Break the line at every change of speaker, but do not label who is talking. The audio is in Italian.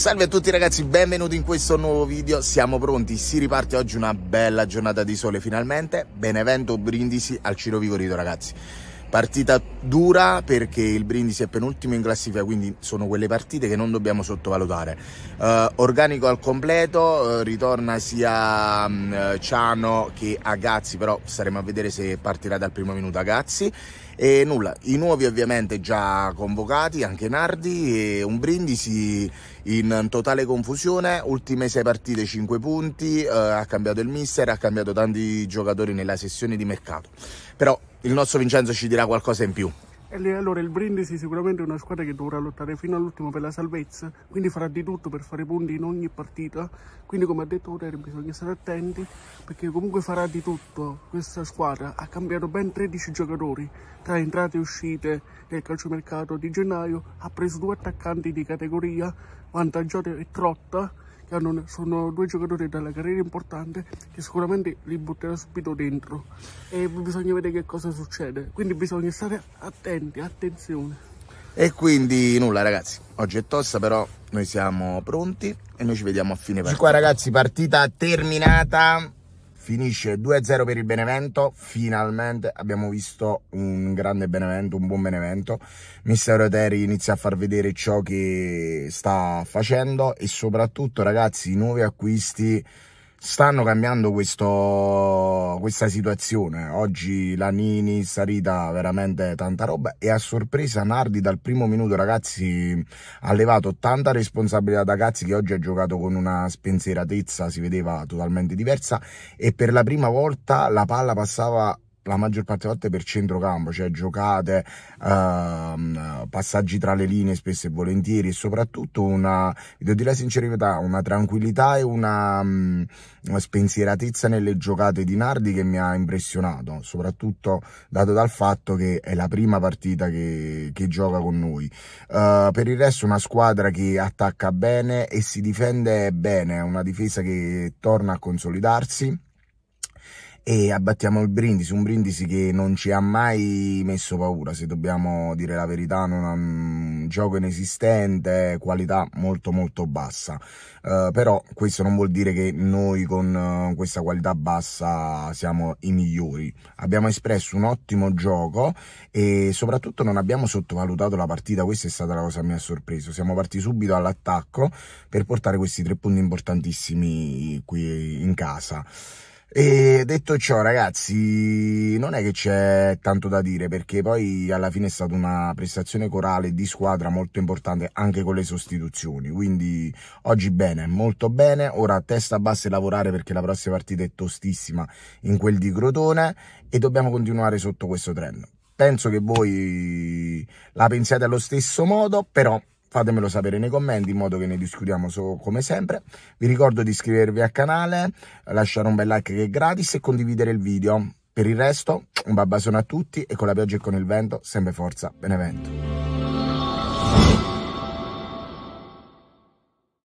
Salve a tutti ragazzi, benvenuti in questo nuovo video, siamo pronti, si riparte oggi una bella giornata di sole finalmente, Benevento Brindisi al Ciro Vigorito ragazzi. Partita dura perché il Brindisi è penultimo in classifica, quindi sono quelle partite che non dobbiamo sottovalutare. Eh, organico al completo, eh, ritorna sia mh, mm, Ciano che Agazzi, però staremo a vedere se partirà dal primo minuto Agazzi. E nulla, i nuovi ovviamente già convocati, anche Nardi, e un Brindisi in totale confusione, ultime sei partite 5 punti, eh, ha cambiato il mister, ha cambiato tanti giocatori nella sessione di mercato. Però il nostro Vincenzo ci dirà qualcosa in più.
Allora il Brindisi sicuramente è una squadra che dovrà lottare fino all'ultimo per la salvezza, quindi farà di tutto per fare punti in ogni partita, quindi come ha detto Otero bisogna stare attenti perché comunque farà di tutto questa squadra, ha cambiato ben 13 giocatori tra entrate e uscite del calciomercato di gennaio, ha preso due attaccanti di categoria, Vantaggiato e Trotta che sono due giocatori dalla carriera importante che sicuramente li butterà subito dentro e bisogna vedere che cosa succede quindi bisogna stare attenti attenzione
e quindi nulla ragazzi oggi è tosta però noi siamo pronti e noi ci vediamo a fine partita qua ragazzi partita terminata finisce 2-0 per il Benevento, finalmente abbiamo visto un grande Benevento, un buon Benevento, mister Oteri inizia a far vedere ciò che sta facendo e soprattutto ragazzi i nuovi acquisti stanno cambiando questo, questa situazione. Oggi la Nini, Sarita, veramente tanta roba e a sorpresa Nardi dal primo minuto, ragazzi, ha levato tanta responsabilità da Cazzi che oggi ha giocato con una spensieratezza, si vedeva totalmente diversa e per la prima volta la palla passava la maggior parte delle volte per centrocampo, cioè giocate, ehm, passaggi tra le linee spesso e volentieri e soprattutto una, devo dire la sincerità, una tranquillità e una, una mm, spensieratezza nelle giocate di Nardi che mi ha impressionato, soprattutto dato dal fatto che è la prima partita che, che gioca con noi. Uh, per il resto una squadra che attacca bene e si difende bene, una difesa che torna a consolidarsi e abbattiamo il Brindisi, un Brindisi che non ci ha mai messo paura, se dobbiamo dire la verità, non ha un mm, gioco inesistente, qualità molto molto bassa, uh, però questo non vuol dire che noi con uh, questa qualità bassa siamo i migliori, abbiamo espresso un ottimo gioco e soprattutto non abbiamo sottovalutato la partita, questa è stata la cosa che mi ha sorpreso, siamo partiti subito all'attacco per portare questi tre punti importantissimi qui in casa. E detto ciò, ragazzi, non è che c'è tanto da dire perché poi alla fine è stata una prestazione corale di squadra molto importante anche con le sostituzioni. Quindi oggi bene, molto bene. Ora testa bassa e lavorare perché la prossima partita è tostissima in quel di Crotone e dobbiamo continuare sotto questo trend. Penso che voi la pensiate allo stesso modo, però fatemelo sapere nei commenti in modo che ne discutiamo so, come sempre. Vi ricordo di iscrivervi al canale, lasciare un bel like che è gratis e condividere il video. Per il resto, un babbasone a tutti e con la pioggia e con il vento, sempre forza, Benevento.